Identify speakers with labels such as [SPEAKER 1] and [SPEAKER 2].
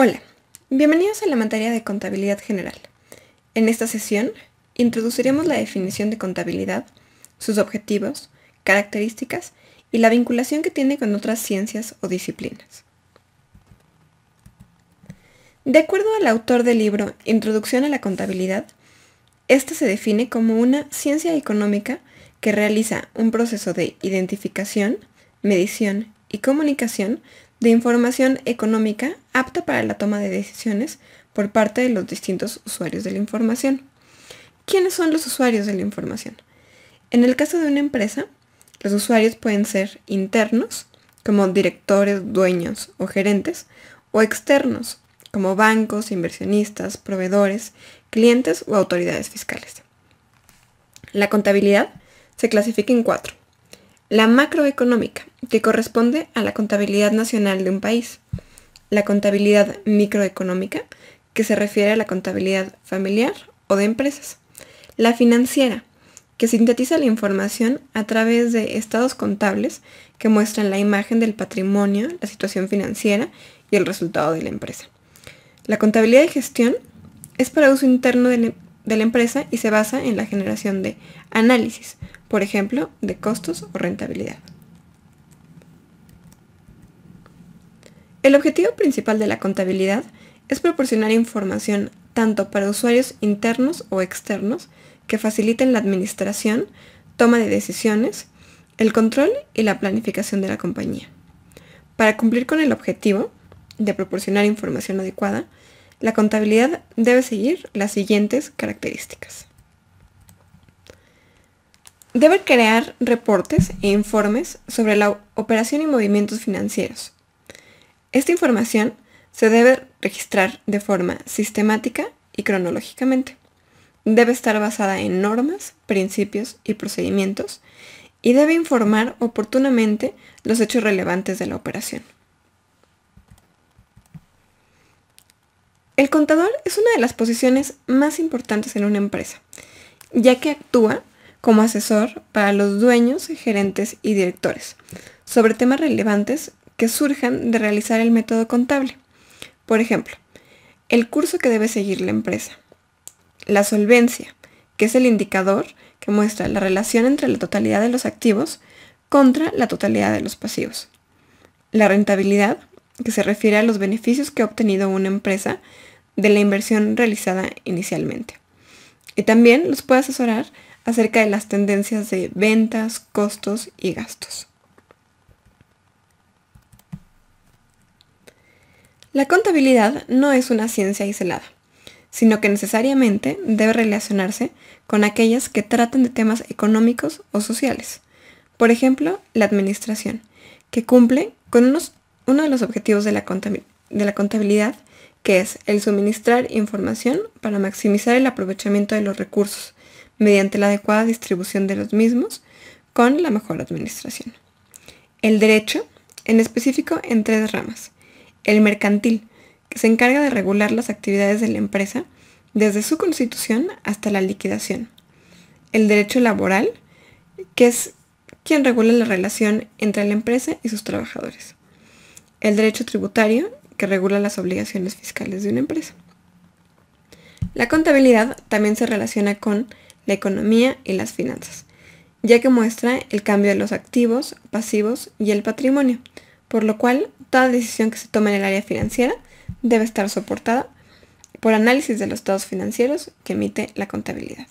[SPEAKER 1] Hola, bienvenidos a la materia de contabilidad general. En esta sesión introduciremos la definición de contabilidad, sus objetivos, características y la vinculación que tiene con otras ciencias o disciplinas. De acuerdo al autor del libro Introducción a la Contabilidad, esta se define como una ciencia económica que realiza un proceso de identificación, medición y comunicación de información económica apta para la toma de decisiones por parte de los distintos usuarios de la información. ¿Quiénes son los usuarios de la información? En el caso de una empresa, los usuarios pueden ser internos, como directores, dueños o gerentes, o externos, como bancos, inversionistas, proveedores, clientes o autoridades fiscales. La contabilidad se clasifica en cuatro. La macroeconómica, que corresponde a la contabilidad nacional de un país, la contabilidad microeconómica, que se refiere a la contabilidad familiar o de empresas, la financiera, que sintetiza la información a través de estados contables que muestran la imagen del patrimonio, la situación financiera y el resultado de la empresa. La contabilidad de gestión es para uso interno de la, empresa y se basa en la generación de análisis, por ejemplo, de costos o rentabilidad. El objetivo principal de la contabilidad es proporcionar información tanto para usuarios internos o externos que faciliten la administración, toma de decisiones, el control y la planificación de la compañía. Para cumplir con el objetivo de proporcionar información adecuada, la contabilidad debe seguir las siguientes características. Debe crear reportes e informes sobre la operación y movimientos financieros, esta información se debe registrar de forma sistemática y cronológicamente. Debe estar basada en normas, principios y procedimientos y debe informar oportunamente los hechos relevantes de la operación. El contador es una de las posiciones más importantes en una empresa, ya que actúa como asesor para los dueños, gerentes y directores sobre temas relevantes que surjan de realizar el método contable. Por ejemplo, el curso que debe seguir la empresa. La solvencia, que es el indicador que muestra la relación entre la totalidad de los activos contra la totalidad de los pasivos. La rentabilidad, que se refiere a los beneficios que ha obtenido una empresa de la inversión realizada inicialmente. Y también los puede asesorar acerca de las tendencias de ventas, costos y gastos. La contabilidad no es una ciencia aislada, sino que necesariamente debe relacionarse con aquellas que tratan de temas económicos o sociales. Por ejemplo, la administración, que cumple con uno de los objetivos de la, de la contabilidad, que es el suministrar información para maximizar el aprovechamiento de los recursos mediante la adecuada distribución de los mismos con la mejor administración. El derecho, en específico en tres ramas, el mercantil, que se encarga de regular las actividades de la empresa desde su constitución hasta la liquidación. El derecho laboral, que es quien regula la relación entre la empresa y sus trabajadores. El derecho tributario, que regula las obligaciones fiscales de una empresa. La contabilidad también se relaciona con la economía y las finanzas, ya que muestra el cambio de los activos, pasivos y el patrimonio, por lo cual toda decisión que se tome en el área financiera debe estar soportada por análisis de los estados financieros que emite la contabilidad.